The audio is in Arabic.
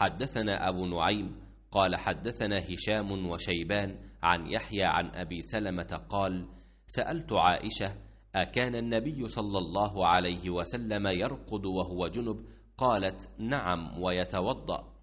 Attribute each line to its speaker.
Speaker 1: حدثنا أبو نعيم قال حدثنا هشام وشيبان عن يحيى عن أبي سلمة قال سألت عائشة أكان النبي صلى الله عليه وسلم يرقد وهو جنب قالت نعم ويتوضأ